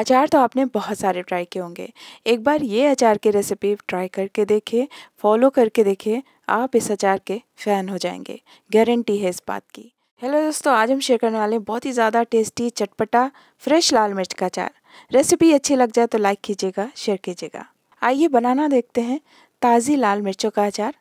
अचार तो आपने बहुत सारे ट्राई किए होंगे एक बार ये अचार की रेसिपी ट्राई करके देखिए फॉलो करके देखिए आप इस अचार के फ़ैन हो जाएंगे गारंटी है इस बात की हेलो दोस्तों आज हम शेयर करने वाले हैं बहुत ही ज़्यादा टेस्टी चटपटा फ्रेश लाल मिर्च का अचार रेसिपी अच्छी लग जाए तो लाइक कीजिएगा शेयर कीजिएगा आइए बनाना देखते हैं ताज़ी लाल मिर्चों का अचार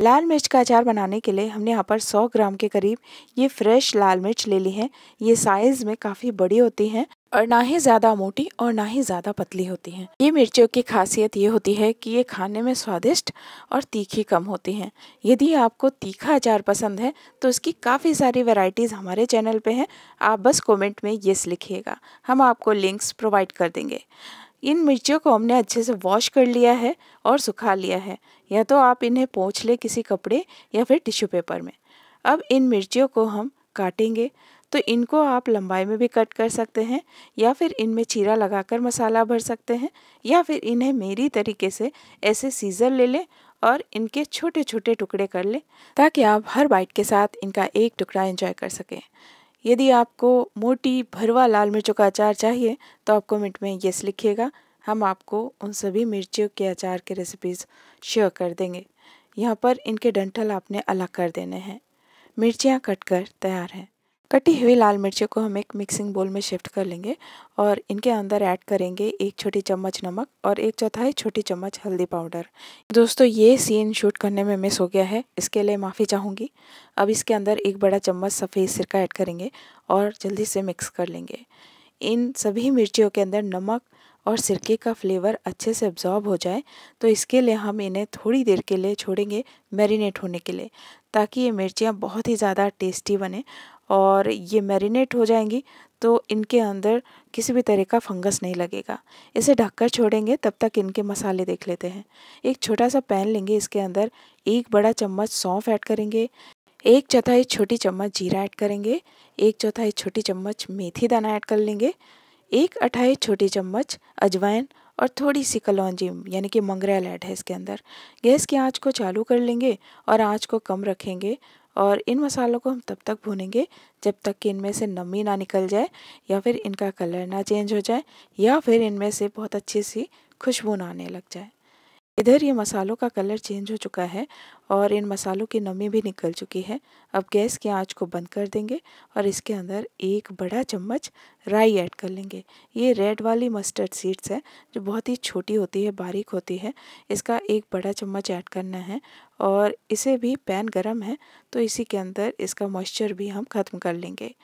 लाल मिर्च का अचार बनाने के लिए हमने यहाँ पर 100 ग्राम के करीब ये फ्रेश लाल मिर्च ले ली है ये साइज़ में काफ़ी बड़ी होती हैं और ना ही ज़्यादा मोटी और ना ही ज़्यादा पतली होती हैं ये मिर्चियों की खासियत ये होती है कि ये खाने में स्वादिष्ट और तीखी कम होती हैं यदि आपको तीखा अचार पसंद है तो इसकी काफ़ी सारी वेराइटीज हमारे चैनल पे हैं आप बस कॉमेंट में येस लिखिएगा हम आपको लिंक्स प्रोवाइड कर देंगे इन मिर्चियों को हमने अच्छे से वॉश कर लिया है और सुखा लिया है या तो आप इन्हें पोंछ लें किसी कपड़े या फिर टिश्यू पेपर में अब इन मिर्चियों को हम काटेंगे तो इनको आप लंबाई में भी कट कर सकते हैं या फिर इनमें चीरा लगाकर मसाला भर सकते हैं या फिर इन्हें मेरी तरीके से ऐसे सीज़र ले लें और इनके छोटे छोटे टुकड़े कर लें ताकि आप हर बाइट के साथ इनका एक टुकड़ा एंजॉय कर सकें यदि आपको मोटी भरवा लाल मिर्चों का अचार चाहिए तो आप कमेंट में येस लिखिएगा हम आपको उन सभी मिर्चियों के अचार के रेसिपीज़ शेयर कर देंगे यहाँ पर इनके डंठल आपने अलग कर देने हैं मिर्चियाँ कट कर तैयार हैं कटी हुई लाल मिर्ची को हम एक मिक्सिंग बोल में शिफ्ट कर लेंगे और इनके अंदर ऐड करेंगे एक छोटी चम्मच नमक और एक चौथाई छोटी चम्मच हल्दी पाउडर दोस्तों ये सीन शूट करने में मिस हो गया है इसके लिए माफ़ी चाहूँगी अब इसके अंदर एक बड़ा चम्मच सफ़ेद सिरका ऐड करेंगे और जल्दी से मिक्स कर लेंगे इन सभी मिर्चियों के अंदर नमक और सिरके का फ्लेवर अच्छे से अब्जॉर्ब हो जाए तो इसके लिए हम इन्हें थोड़ी देर के लिए छोड़ेंगे मैरिनेट होने के लिए ताकि ये मिर्चियाँ बहुत ही ज़्यादा टेस्टी बने और ये मैरिनेट हो जाएंगी तो इनके अंदर किसी भी तरह का फंगस नहीं लगेगा इसे ढककर छोड़ेंगे तब तक इनके मसाले देख लेते हैं एक छोटा सा पैन लेंगे इसके अंदर एक बड़ा चम्मच सौंफ ऐड करेंगे एक चौथाई छोटी चम्मच जीरा ऐड करेंगे एक चौथाई छोटी चम्मच मेथी दाना ऐड कर लेंगे एक अठाई छोटी चम्मच अजवाइन और थोड़ी सी कलौजी यानी कि मंगरेल ऐड है इसके अंदर गैस की आँच को चालू कर लेंगे और आँच को कम रखेंगे और इन मसालों को हम तब तक भूनेंगे जब तक कि इनमें से नमी ना निकल जाए या फिर इनका कलर ना चेंज हो जाए या फिर इनमें से बहुत अच्छी सी खुशबू ना आने लग जाए इधर ये मसालों का कलर चेंज हो चुका है और इन मसालों की नमी भी निकल चुकी है अब गैस की आंच को बंद कर देंगे और इसके अंदर एक बड़ा चम्मच राई ऐड कर लेंगे ये रेड वाली मस्टर्ड सीड्स है जो बहुत ही छोटी होती है बारीक होती है इसका एक बड़ा चम्मच ऐड करना है और इसे भी पैन गर्म है तो इसी के अंदर इसका मॉइस्चर भी हम ख़त्म कर लेंगे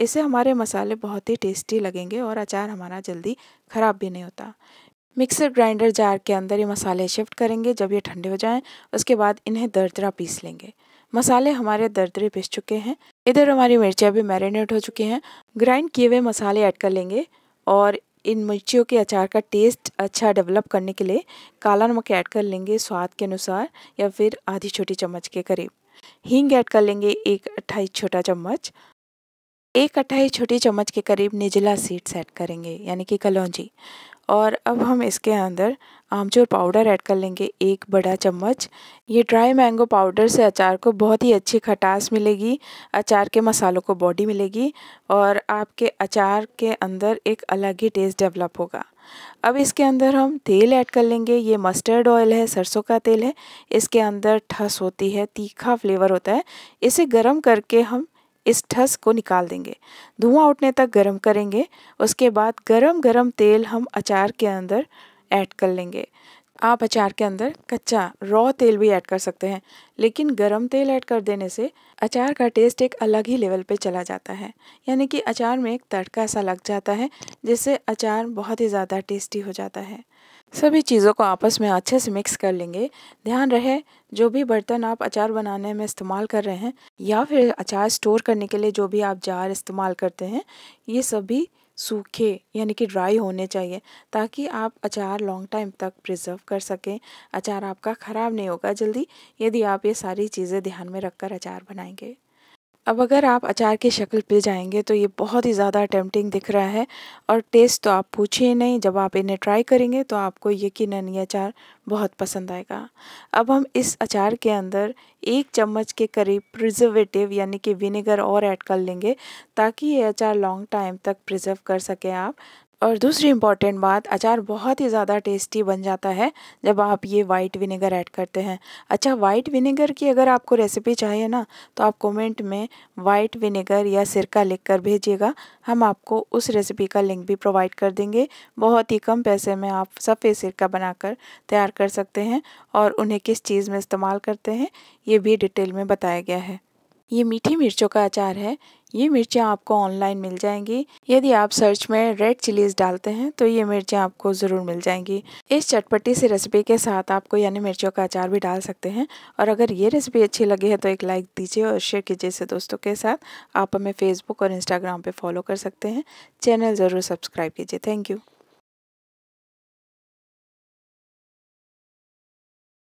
इससे हमारे मसाले बहुत ही टेस्टी लगेंगे और अचार हमारा जल्दी ख़राब भी नहीं होता मिक्सर ग्राइंडर जार के अंदर ये मसाले शिफ्ट करेंगे जब ये ठंडे हो जाएं उसके बाद इन्हें दरदरा पीस लेंगे मसाले हमारे दरदरे पीस चुके हैं इधर हमारी मिर्चियाँ भी मैरिनेट हो चुकी हैं ग्राइंड किए हुए मसाले ऐड कर लेंगे और इन मिर्चियों के अचार का टेस्ट अच्छा डेवलप करने के लिए काला नमक ऐड कर लेंगे स्वाद के अनुसार या फिर आधी छोटी चम्मच के करीब हींग ऐड कर लेंगे एक अट्ठाईस छोटा चम्मच एक कटाई छोटी चम्मच के करीब निजला सीड सेट करेंगे यानी कि कलौजी और अब हम इसके अंदर आमचूर पाउडर ऐड कर लेंगे एक बड़ा चम्मच ये ड्राई मैंगो पाउडर से अचार को बहुत ही अच्छी खटास मिलेगी अचार के मसालों को बॉडी मिलेगी और आपके अचार के अंदर एक अलग ही टेस्ट डेवलप होगा अब इसके अंदर हम तेल ऐड कर लेंगे ये मस्टर्ड ऑयल है सरसों का तेल है इसके अंदर ठस होती है तीखा फ्लेवर होता है इसे गर्म करके हम इस ठस को निकाल देंगे धुआं उठने तक गर्म करेंगे उसके बाद गरम गरम तेल हम अचार के अंदर ऐड कर लेंगे आप अचार के अंदर कच्चा रॉ तेल भी ऐड कर सकते हैं लेकिन गरम तेल ऐड कर देने से अचार का टेस्ट एक अलग ही लेवल पे चला जाता है यानी कि अचार में एक तड़का सा लग जाता है जिससे अचार बहुत ही ज़्यादा टेस्टी हो जाता है सभी चीज़ों को आपस में अच्छे से मिक्स कर लेंगे ध्यान रहे जो भी बर्तन आप अचार बनाने में इस्तेमाल कर रहे हैं या फिर अचार स्टोर करने के लिए जो भी आप जार इस्तेमाल करते हैं ये सभी सूखे यानी कि ड्राई होने चाहिए ताकि आप अचार लॉन्ग टाइम तक प्रिजर्व कर सकें अचार आपका ख़राब नहीं होगा जल्दी यदि आप ये सारी चीज़ें ध्यान में रखकर अचार बनाएंगे अब अगर आप अचार की शक्ल पे जाएंगे तो ये बहुत ही ज़्यादा टेम्पटिंग दिख रहा है और टेस्ट तो आप पूछिए नहीं जब आप इन्हें ट्राई करेंगे तो आपको यकीन ये अचार बहुत पसंद आएगा अब हम इस अचार के अंदर एक चम्मच के करीब प्रिजर्वेटिव यानी कि विनेगर और ऐड कर लेंगे ताकि ये अचार लॉन्ग टाइम तक प्रिजर्व कर सकें आप और दूसरी इम्पॉर्टेंट बात अचार बहुत ही ज़्यादा टेस्टी बन जाता है जब आप ये वाइट विनेगर ऐड करते हैं अच्छा वाइट विनेगर की अगर आपको रेसिपी चाहिए ना तो आप कमेंट में वाइट विनेगर या सिरका लिख कर भेजिएगा हम आपको उस रेसिपी का लिंक भी प्रोवाइड कर देंगे बहुत ही कम पैसे में आप सफ़ेद सिरका बनाकर तैयार कर सकते हैं और उन्हें किस चीज़ में इस्तेमाल करते हैं ये भी डिटेल में बताया गया है ये मीठी मिर्चों का अचार है ये मिर्चियाँ आपको ऑनलाइन मिल जाएंगी यदि आप सर्च में रेड चिलीज डालते हैं तो ये मिर्चियाँ आपको ज़रूर मिल जाएंगी इस चटपटी सी रेसिपी के साथ आपको यानी मिर्चों का अचार भी डाल सकते हैं और अगर ये रेसिपी अच्छी लगी है तो एक लाइक दीजिए और शेयर कीजिए इसे दोस्तों के साथ आप हमें फेसबुक और इंस्टाग्राम पर फॉलो कर सकते हैं चैनल ज़रूर सब्सक्राइब कीजिए थैंक यू